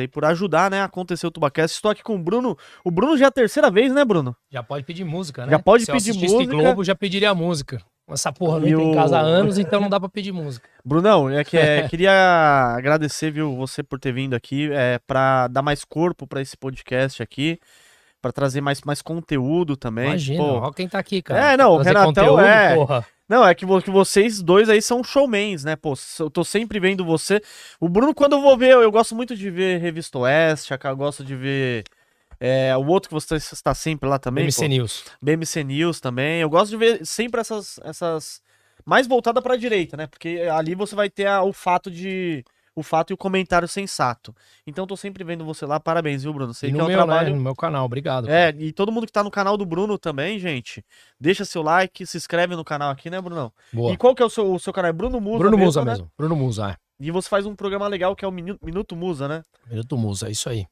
aí por ajudar, né, a acontecer o Tubacast. Estou aqui com o Bruno. O Bruno já é a terceira vez, né, Bruno? Já pode pedir música, né? Já pode Se é pedir eu música. Globo, já pediria música. Essa porra não tem em casa há anos, então não dá pra pedir música. Brunão, é que é, queria agradecer, viu, você por ter vindo aqui, é, pra dar mais corpo para esse podcast aqui para trazer mais, mais conteúdo também. Imagina, Pô. Tipo ó quem tá aqui, cara. É, não, o Renatão conteúdo, é... Porra. Não, é que, que vocês dois aí são showmans, né? Pô, eu tô sempre vendo você. O Bruno, quando eu vou ver, eu, eu gosto muito de ver Revista Oeste, eu gosto de ver... É, o outro que você está sempre lá também. BMC pô, News. BMC News também. Eu gosto de ver sempre essas... essas mais voltada para a direita, né? Porque ali você vai ter a, o fato de o fato e o comentário sensato. Então tô sempre vendo você lá, parabéns, viu, Bruno? Sei e que é um meu, né, trabalho. Né? No meu canal, obrigado. É, e todo mundo que tá no canal do Bruno também, gente, deixa seu like, se inscreve no canal aqui, né, Brunão? Boa. E qual que é o seu, o seu canal? É Bruno Musa? Bruno mesmo, Musa né? mesmo. Bruno Musa, é. E você faz um programa legal que é o Minuto Musa, né? Minuto Musa, isso aí.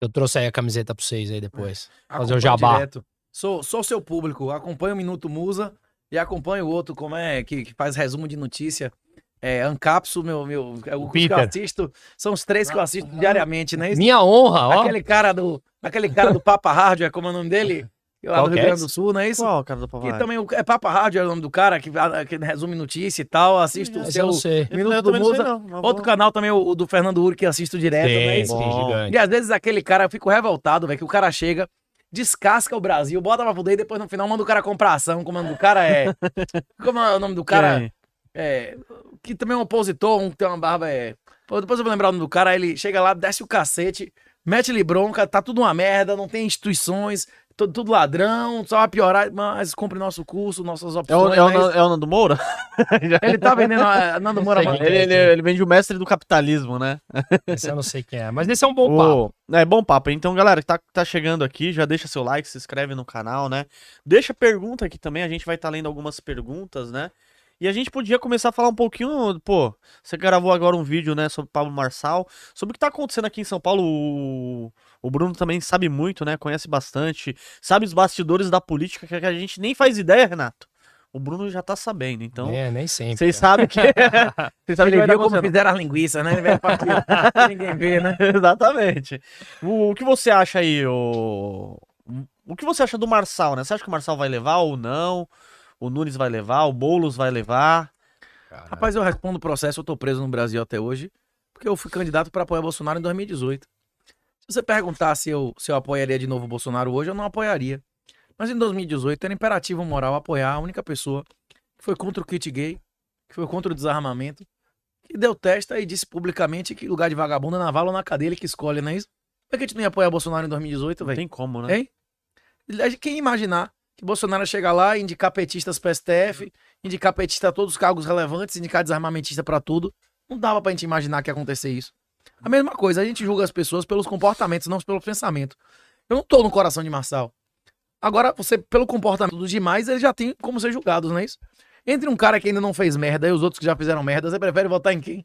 Eu trouxe aí a camiseta pra vocês aí depois. É. Fazer o jabá. Direto. Sou, sou seu público, Acompanha o Minuto Musa e acompanha o outro, como é, que, que faz resumo de notícia. É, Ancapso, meu, meu, é o que eu assisto, são os três que eu assisto ah, diariamente, né? Isso? Minha honra, ó. Aquele cara do, aquele cara do Papa Rádio, é como é o nome dele? Lá Qual do Rio é Grande do Sul, não é isso? Qual, cara do Papa Rádio? também é Papa Rádio, é o nome do cara, que, ah, que resume notícia e tal, assisto é, o seu Minuto do Musa. Não, não Outro canal também, o, do Fernando Uri, que assisto direto, sim, né? isso gigante. E às vezes aquele cara, eu fico revoltado, velho, que o cara chega, descasca o Brasil, bota pra fuder e depois no final manda o cara comprar ação. Como o nome do cara é. Como é o nome do cara? Quem? É, que também é um opositor, um que tem uma barba. É... Pô, depois eu vou lembrar o nome do cara, ele chega lá, desce o cacete, mete-lhe bronca, tá tudo uma merda, não tem instituições, tudo, tudo ladrão, só vai piorar, mas compre nosso curso, nossas é opções. É o, é né? o, é o Nando Moura? ele tá vendendo a é, Nando Moura. Ele, ele, ele, vende o mestre do capitalismo, né? Esse eu não sei quem é, mas esse é um bom papo. É bom papo. Então, galera que tá, tá chegando aqui, já deixa seu like, se inscreve no canal, né? Deixa pergunta aqui também, a gente vai estar tá lendo algumas perguntas, né? E a gente podia começar a falar um pouquinho, pô, você gravou agora um vídeo, né, sobre Pablo Marçal, sobre o que tá acontecendo aqui em São Paulo. O, o Bruno também sabe muito, né, conhece bastante, sabe os bastidores da política que a gente nem faz ideia, Renato. O Bruno já tá sabendo, então. É, nem sempre. Vocês é. sabem que. Vocês sabem que viu como fizeram as linguiças, né? Ninguém vê, né? Exatamente. O, o, que você acha aí, o. O que você acha do Marçal, né? Você acha que o Marçal vai levar ou não? o Nunes vai levar, o Boulos vai levar. Caraca. Rapaz, eu respondo o processo, eu tô preso no Brasil até hoje, porque eu fui candidato para apoiar Bolsonaro em 2018. Se você perguntar se eu, se eu apoiaria de novo o Bolsonaro hoje, eu não apoiaria. Mas em 2018 era imperativo moral apoiar a única pessoa que foi contra o kit gay, que foi contra o desarmamento, que deu testa e disse publicamente que lugar de vagabundo é na vala ou na cadeia que escolhe, não é isso? Por que a gente não ia apoiar Bolsonaro em 2018, velho? Tem como, né? Hein? Quem imaginar que Bolsonaro chegar lá, e indicar petistas para STF, uhum. indicar petista a todos os cargos relevantes, indicar desarmamentista para tudo. Não dava para a gente imaginar que ia acontecer isso. A mesma coisa, a gente julga as pessoas pelos comportamentos, não pelo pensamento. Eu não tô no coração de Marçal. Agora, você, pelo comportamento dos demais, ele já tem como ser julgado, não é isso? Entre um cara que ainda não fez merda e os outros que já fizeram merda, você prefere votar em quem?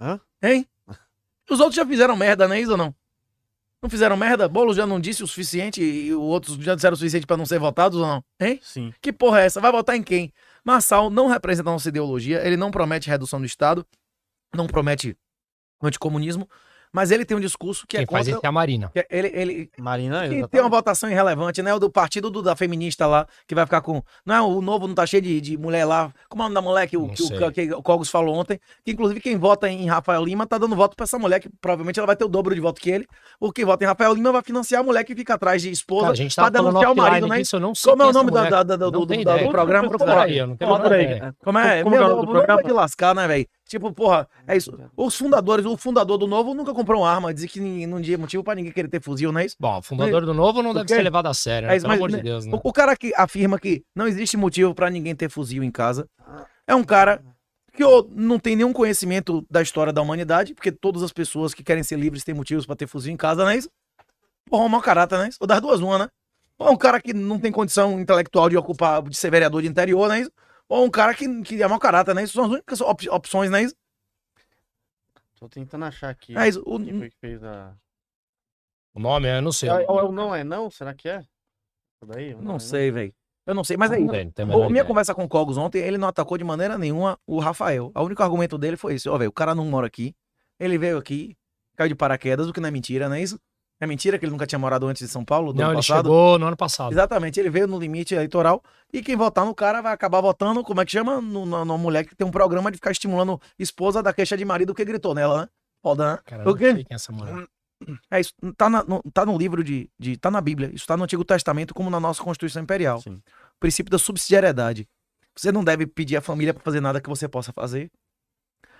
Hã? Hein? Os outros já fizeram merda, não é isso ou não? Não fizeram merda? Bolo já não disse o suficiente e os outros já disseram o suficiente para não ser votados ou não? Hein? Sim. Que porra é essa? Vai votar em quem? Marçal não representa a nossa ideologia, ele não promete redução do Estado, não promete anticomunismo, mas ele tem um discurso que Quem é contra... Quem faz isso é a Marina. É, ele, ele... Marina, que tem uma votação irrelevante, né? O do partido do, da feminista lá, que vai ficar com... Não é o novo, não tá cheio de, de mulher lá. Como é o nome da mulher que o, que, o, que, o Cogos falou ontem? Que, inclusive, quem vota em Rafael Lima tá dando voto pra essa mulher, que provavelmente ela vai ter o dobro de voto que ele. O que vota em Rafael Lima vai financiar a mulher que fica atrás de esposa Cara, a gente pra denunciar o marido, né? Isso, eu não sei Como é o nome da, da, da, do, do, do, programa? Procura aí. Como é? Como é o nome do é programa? Pra lascar, né, velho? Tipo, porra, é isso. Os fundadores, o fundador do Novo nunca comprou uma arma, dizia que não tinha motivo para ninguém querer ter fuzil, não é isso? Bom, o fundador do Novo não deve ser levado a sério, né? é isso, pelo mas, amor de Deus, né? O, o cara que afirma que não existe motivo para ninguém ter fuzil em casa é um cara que ou não tem nenhum conhecimento da história da humanidade, porque todas as pessoas que querem ser livres têm motivos para ter fuzil em casa, não é isso? Porra, um mau caráter, né? Ou das duas, uma, né? Ou é um cara que não tem condição intelectual de ocupar, de ser vereador de interior, não é isso? Ou um cara que, que é mau caráter, né? Isso são as únicas op opções, né? Tô tentando achar aqui. É, o... foi que fez a... O nome é, eu não sei. É, é ou não é não? Será que é? daí? Não, não é sei, velho. Eu não sei, mas aí. Tem, tem minha ideia. conversa com o Cogos ontem, ele não atacou de maneira nenhuma o Rafael. O único argumento dele foi esse: ó, velho, o cara não mora aqui, ele veio aqui, caiu de paraquedas, o que não é mentira, né isso? É mentira que ele nunca tinha morado antes de São Paulo? Não, ele passado? chegou no ano passado. Exatamente, ele veio no limite eleitoral e quem votar no cara vai acabar votando, como é que chama? Numa mulher que tem um programa de ficar estimulando esposa da queixa de marido que gritou nela, né? Foda, né? quem é essa mulher. É isso, tá, na, no, tá no livro de, de. Tá na Bíblia, isso tá no Antigo Testamento, como na nossa Constituição Imperial. Sim. O princípio da subsidiariedade. Você não deve pedir à família para fazer nada que você possa fazer.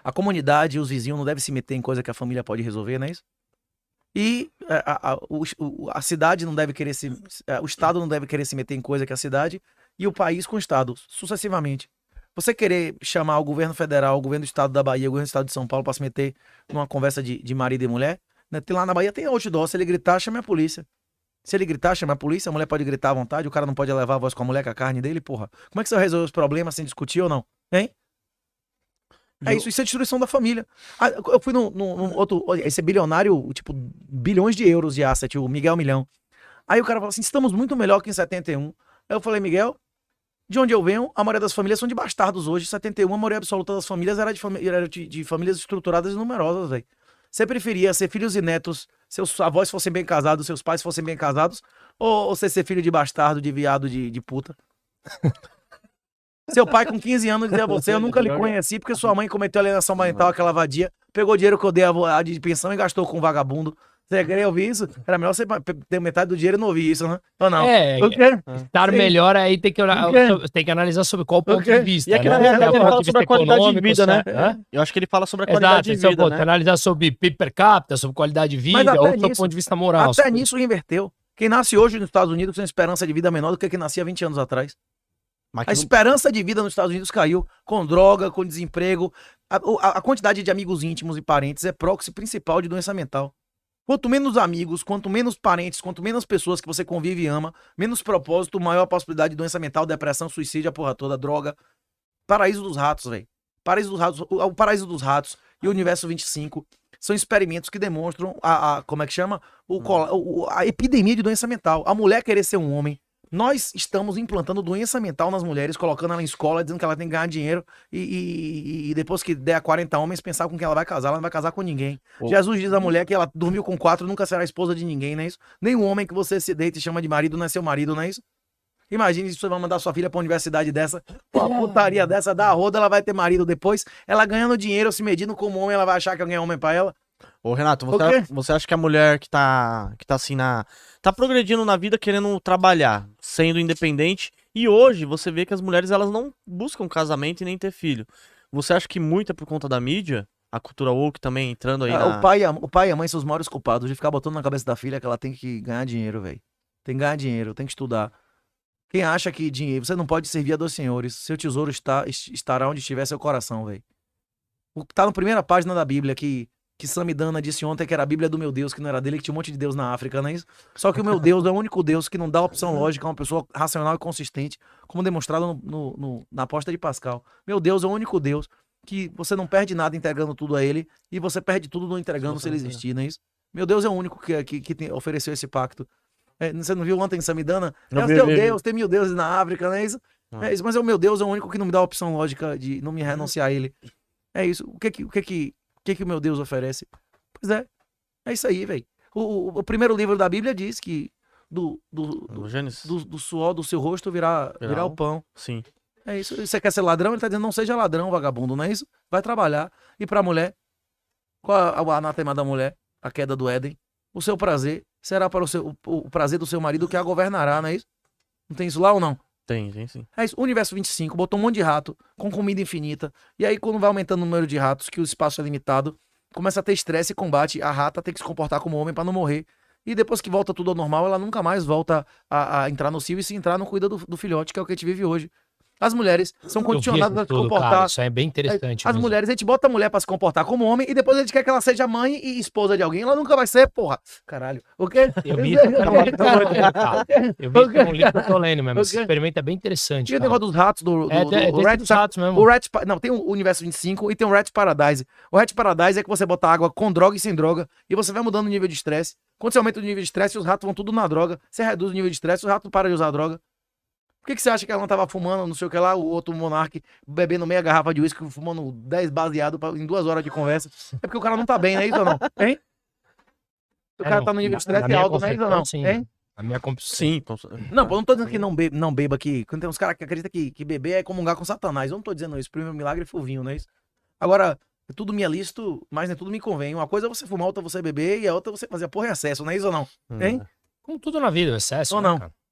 A comunidade e os vizinhos não devem se meter em coisa que a família pode resolver, não é isso? E é, a, a, a, cidade não deve querer se. É, o Estado não deve querer se meter em coisa que a cidade e o país com o Estado, sucessivamente. Você querer chamar o governo federal, o governo do Estado da Bahia, o governo do Estado de São Paulo para se meter numa conversa de, de marido e mulher, né? Tem lá na Bahia tem outdoor, se ele gritar, chama a polícia. Se ele gritar, chama a polícia, a mulher pode gritar à vontade, o cara não pode levar a voz com a mulher, com a carne dele, porra. Como é que você vai resolver os problemas sem discutir ou não? Hein? É isso, isso é destruição da família. Ah, eu fui num, num, num, outro. Esse é bilionário, tipo, bilhões de euros de asset, o Miguel Milhão. Aí o cara falou assim: estamos muito melhor que em 71. Aí eu falei, Miguel, de onde eu venho, a maioria das famílias são de bastardos hoje. Em 71, a maioria absoluta das famílias era de, fami era de, de famílias estruturadas e numerosas, velho. Você preferia ser filhos e netos, seus avós fossem bem casados, seus pais fossem bem casados, ou você ser filho de bastardo, de viado, de, de puta? Seu pai com 15 anos dizia a você, eu nunca lhe conheci porque sua mãe cometeu alienação marital, aquela vadia, pegou dinheiro que eu dei a de pensão e gastou com um vagabundo. Você queria ouvir isso? Era melhor você ter metade do dinheiro e não ouvir isso, né? Ou não? É, estar melhor aí tem que, tem que analisar sobre qual ponto de vista. E aqui é né? na realidade ele fala sobre a qualidade de vida, né? Eu acho que ele fala sobre a qualidade de então, vida, né? Analisar sobre PIB per capita, sobre qualidade de vida, ou do ponto de vista moral. Até nisso inverteu. Quem nasce hoje nos Estados Unidos tem esperança de vida menor do que quem nascia 20 anos atrás a esperança de vida nos Estados Unidos caiu com droga, com desemprego. A, a, a, quantidade de amigos íntimos e parentes é proxy principal de doença mental. Quanto menos amigos, quanto menos parentes, quanto menos pessoas que você convive e ama, menos propósito, maior a possibilidade de doença mental, depressão, suicídio, a porra toda, droga. Paraíso dos ratos, velho. Paraíso dos ratos, o, o Paraíso dos Ratos e o Universo 25 são experimentos que demonstram a, a como é que chama? O, hum. a, a epidemia de doença mental. A mulher querer ser um homem, nós estamos implantando doença mental nas mulheres, colocando ela em escola, dizendo que ela tem que ganhar dinheiro e, e, e depois que der a 40 homens, pensar com quem ela vai casar, ela não vai casar com ninguém. Oh. Jesus diz à mulher que ela dormiu com quatro, nunca será esposa de ninguém, não é isso? Nenhum homem que você se deita e chama de marido não é seu marido, não é isso? Imagine se você vai mandar sua filha pra uma universidade dessa, uma putaria dessa, a roda, ela vai ter marido depois, ela ganhando dinheiro, se medindo como homem, ela vai achar que alguém é homem pra ela. Ô, Renato, você, você acha que a mulher que tá, que tá assim na. tá progredindo na vida querendo trabalhar, sendo independente, e hoje você vê que as mulheres elas não buscam casamento e nem ter filho. Você acha que muito é por conta da mídia? A cultura woke também entrando aí. Ah, na... o, pai, a, o pai e a mãe são os maiores culpados de ficar botando na cabeça da filha que ela tem que ganhar dinheiro, velho. Tem que ganhar dinheiro, tem que estudar. Quem acha que dinheiro. Você não pode servir a dois senhores. Seu tesouro está, estará onde estiver seu coração, velho. Tá na primeira página da Bíblia que que Samidana disse ontem que era a Bíblia do meu Deus, que não era dele, que tinha um monte de Deus na África, não é isso? Só que o meu Deus é o único Deus que não dá opção uhum. lógica a é uma pessoa racional e consistente, como demonstrado no, no, no, na aposta de Pascal. Meu Deus é o único Deus que você não perde nada entregando tudo a ele e você perde tudo não entregando se ele existir, não é isso? Meu Deus é o único que, que, que tem, ofereceu esse pacto. É, você não viu ontem Samidana? Não, é o teu Deus, tem mil deuses na África, não é isso? É isso, mas é o meu Deus, é o único que não me dá a opção lógica de não me renunciar a ele. É isso. O que que, o que, que que, que o meu Deus oferece? Pois é, é isso aí, velho. O, o, o, primeiro livro da Bíblia diz que do, do, do, do, do suor do seu rosto virá, virá o pão. Sim. É isso. Você quer ser ladrão? Ele está dizendo, não seja ladrão, vagabundo, não é isso? Vai trabalhar. E para a mulher, qual o anatema da mulher? A queda do Éden. O seu prazer será para o, seu, o, o prazer do seu marido que a governará, não é isso? Não tem isso lá ou não? Tem, tem sim. É isso, universo 25, botou um monte de rato, com comida infinita. E aí, quando vai aumentando o número de ratos, que o espaço é limitado, começa a ter estresse e combate. A rata tem que se comportar como homem para não morrer. E depois que volta tudo ao normal, ela nunca mais volta a, a entrar no cio e se entrar, não cuida do, do filhote, que é o que a gente vive hoje. As mulheres são condicionadas a se comportar. Cara, isso é bem interessante. As mesmo. mulheres, a gente bota a mulher para se comportar como homem e depois a gente quer que ela seja mãe e esposa de alguém. Ela nunca vai ser, porra. Caralho. O quê? Eu vi isso livro que eu tô lendo mesmo. Esse experimento é bem interessante. E o negócio dos ratos do. do, é, do, é do Rat, ratos mesmo. O Rat, não, tem o Universo 25 e tem o Rat Paradise. O Rat Paradise é que você bota água com droga e sem droga e você vai mudando o nível de estresse. Quando você aumenta o nível de estresse, os ratos vão tudo na droga. Você reduz o nível de estresse, os ratos param de usar droga. Por que, que você acha que ela não tava fumando, não sei o que lá, o outro monarca bebendo meia garrafa de uísque, fumando 10 baseado pra, em duas horas de conversa? É porque o cara não tá bem, né, isso ou não? Hein? O é, cara é, tá no nível de estresse alto, né, isso ou não? Sim. Hein? A minha comp... Sim. Não, eu não tô dizendo que não beba, não beba Quando tem uns caras que acreditam que, que beber é comungar com Satanás. Eu não tô dizendo isso. primeiro milagre foi o vinho, não é isso? Agora, é tudo me alisto, é mas nem né, tudo me convém. Uma coisa é você fumar, outra é você beber, e a outra é você fazer a porra em acesso, não é isso ou não? Hum, hein? Como tudo na vida, excesso. Ou né, não. Cara?